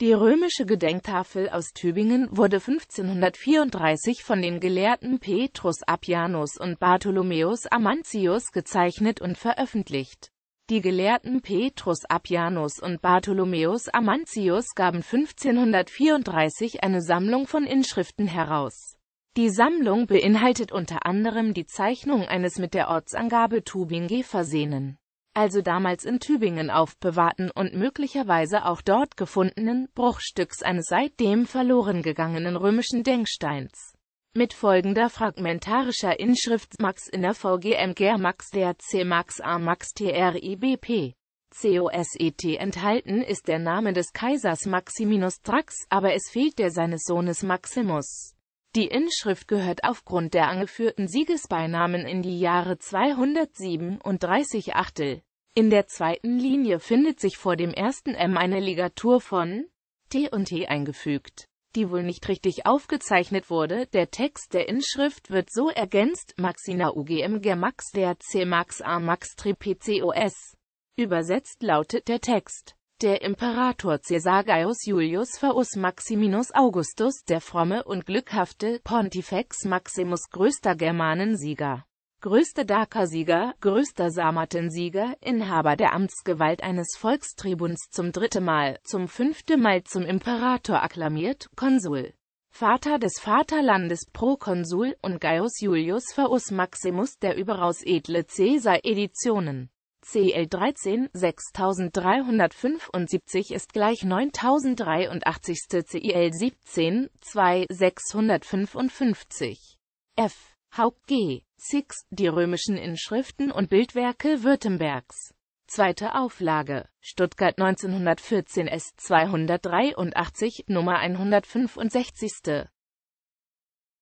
Die römische Gedenktafel aus Tübingen wurde 1534 von den Gelehrten Petrus Appianus und Bartholomäus Amantius gezeichnet und veröffentlicht. Die Gelehrten Petrus Appianus und Bartholomäus Amantius gaben 1534 eine Sammlung von Inschriften heraus. Die Sammlung beinhaltet unter anderem die Zeichnung eines mit der Ortsangabe Tubinge versehenen also damals in Tübingen aufbewahrten und möglicherweise auch dort gefundenen, Bruchstücks eines seitdem verloren gegangenen römischen Denksteins. Mit folgender fragmentarischer Inschrift Max in der VGM VGMGR Max der C Max A Max TRIBP. COSET enthalten ist der Name des Kaisers Maximinus Trax, aber es fehlt der seines Sohnes Maximus. Die Inschrift gehört aufgrund der angeführten Siegesbeinamen in die Jahre 207 und 30 Achtel. In der zweiten Linie findet sich vor dem ersten M eine Ligatur von T und T eingefügt, die wohl nicht richtig aufgezeichnet wurde. Der Text der Inschrift wird so ergänzt Maxina UGM Germax der C Max A Max Tripcos. Übersetzt lautet der Text der Imperator Caesar Gaius Julius Faus Maximinus Augustus, der fromme und glückhafte Pontifex Maximus größter Germanensieger, größter Dakersieger, größter Sarmatensieger, Inhaber der Amtsgewalt eines Volkstribuns zum dritten Mal, zum fünften Mal zum Imperator akklamiert, Konsul. Vater des Vaterlandes Prokonsul und Gaius Julius Faus Maximus der überaus edle Caesar Editionen CL13 6375 ist gleich 9083. CIL17 2 655. F. Haupt G. Six, die römischen Inschriften und Bildwerke Württembergs. Zweite Auflage. Stuttgart 1914 S 283, Nummer 165.